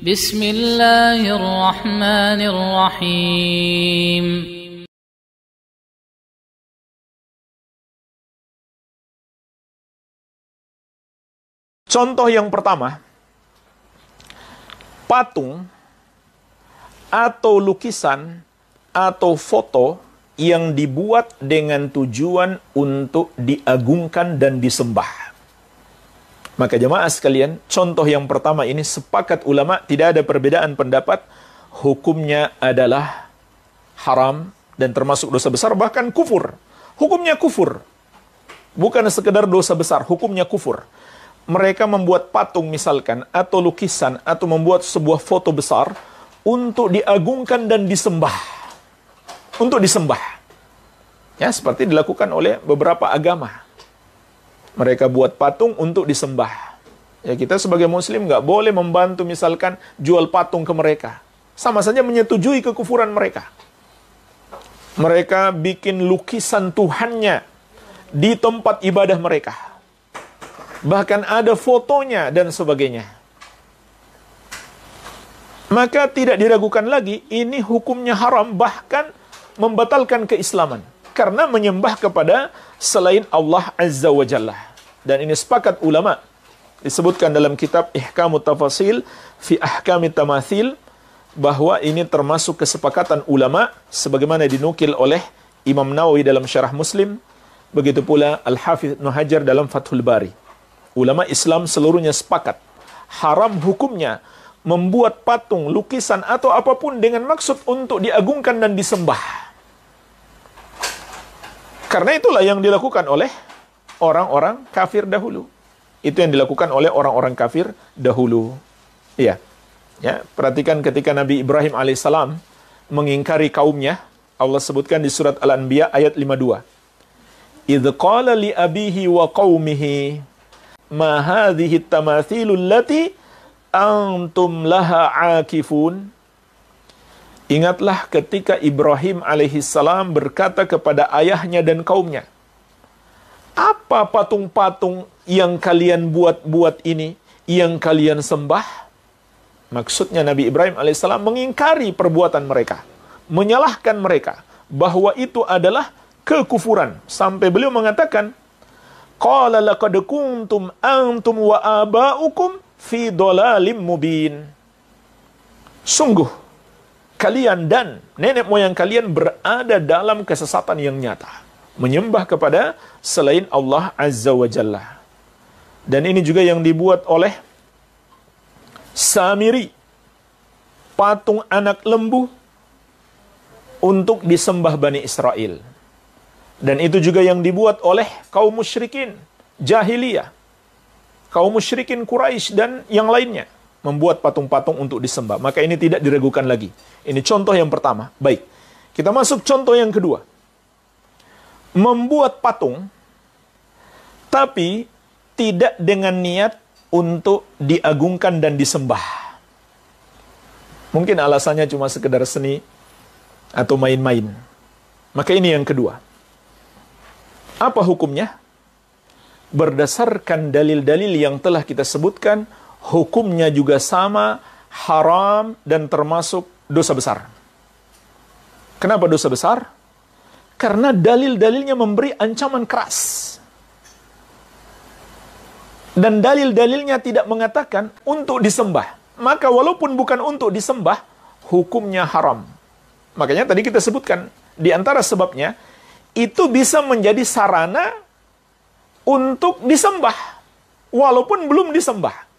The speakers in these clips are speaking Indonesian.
بسم الله الرحمن الرحيم Contoh yang pertama, patung atau lukisan atau foto yang dibuat dengan tujuan untuk diagungkan dan disembah. Maka jemaah sekalian, contoh yang pertama ini sepakat ulama tidak ada perbedaan pendapat, hukumnya adalah haram dan termasuk dosa besar bahkan kufur. Hukumnya kufur. Bukan sekedar dosa besar, hukumnya kufur. Mereka membuat patung misalkan atau lukisan atau membuat sebuah foto besar untuk diagungkan dan disembah. Untuk disembah. Ya, seperti dilakukan oleh beberapa agama mereka buat patung untuk disembah. Ya kita sebagai muslim nggak boleh membantu misalkan jual patung ke mereka. Sama saja menyetujui kekufuran mereka. Mereka bikin lukisan Tuhannya di tempat ibadah mereka. Bahkan ada fotonya dan sebagainya. Maka tidak diragukan lagi, ini hukumnya haram, bahkan membatalkan keislaman karena menyembah kepada selain Allah Azza wa Jalla. Dan ini sepakat ulama disebutkan dalam kitab Ihkamu Tafasil fi Ahkami Tamathil bahwa ini termasuk kesepakatan ulama sebagaimana dinukil oleh Imam Nawawi dalam Syarah Muslim, begitu pula Al-Hafidz Ibnu Hajar dalam Fathul Bari. Ulama Islam seluruhnya sepakat haram hukumnya membuat patung, lukisan atau apapun dengan maksud untuk diagungkan dan disembah. Karena itulah yang dilakukan oleh orang-orang kafir dahulu. Itu yang dilakukan oleh orang-orang kafir dahulu. Iya. Ya, perhatikan ketika Nabi Ibrahim alaihissalam mengingkari kaumnya, Allah sebutkan di surat Al-Anbiya ayat 52. Idz qala li abihi wa qaumihi ma hadhihi tamathilu allati antum laha akifun Ingatlah ketika Ibrahim alaihissalam berkata kepada ayahnya dan kaumnya, apa patung-patung yang kalian buat-buat ini, yang kalian sembah? Maksudnya Nabi Ibrahim alaihissalam mengingkari perbuatan mereka, menyalahkan mereka, bahwa itu adalah kekufuran. Sampai beliau mengatakan, Qala laqad kuntum antum wa aba'ukum fi dolalim mubin. Sungguh, kalian dan nenek moyang kalian berada dalam kesesatan yang nyata. Menyembah kepada selain Allah Azza wa Jalla. Dan ini juga yang dibuat oleh Samiri, patung anak lembu untuk disembah Bani Israel. Dan itu juga yang dibuat oleh kaum musyrikin, jahiliyah, kaum musyrikin Quraisy dan yang lainnya membuat patung-patung untuk disembah. Maka ini tidak diragukan lagi. Ini contoh yang pertama. Baik. Kita masuk contoh yang kedua. Membuat patung tapi tidak dengan niat untuk diagungkan dan disembah. Mungkin alasannya cuma sekedar seni atau main-main. Maka ini yang kedua. Apa hukumnya? Berdasarkan dalil-dalil yang telah kita sebutkan, hukumnya juga sama, haram, dan termasuk dosa besar. Kenapa dosa besar? Karena dalil-dalilnya memberi ancaman keras. Dan dalil-dalilnya tidak mengatakan untuk disembah. Maka walaupun bukan untuk disembah, hukumnya haram. Makanya tadi kita sebutkan, di antara sebabnya, itu bisa menjadi sarana untuk disembah. Walaupun belum disembah.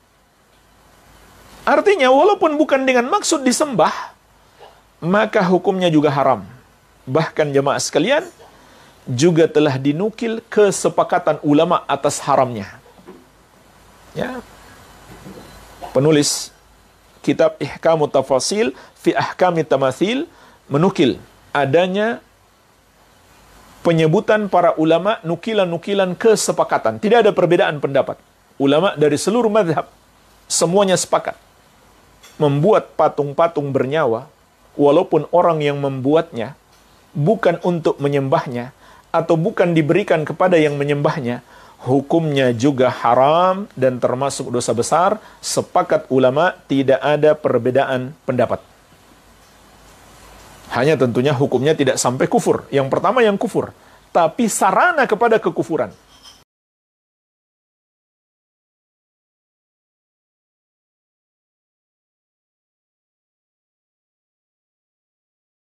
Artinya walaupun bukan dengan maksud disembah, maka hukumnya juga haram. Bahkan jemaah sekalian, juga telah dinukil kesepakatan ulama atas haramnya. Ya. Penulis kitab Ihkamu Tafasil fi Ahkami Tamathil menukil adanya penyebutan para ulama nukilan-nukilan kesepakatan. Tidak ada perbedaan pendapat. Ulama dari seluruh madhab, semuanya sepakat membuat patung-patung bernyawa, walaupun orang yang membuatnya bukan untuk menyembahnya atau bukan diberikan kepada yang menyembahnya, hukumnya juga haram dan termasuk dosa besar. Sepakat ulama tidak ada perbedaan pendapat. Hanya tentunya hukumnya tidak sampai kufur. Yang pertama yang kufur, tapi sarana kepada kekufuran.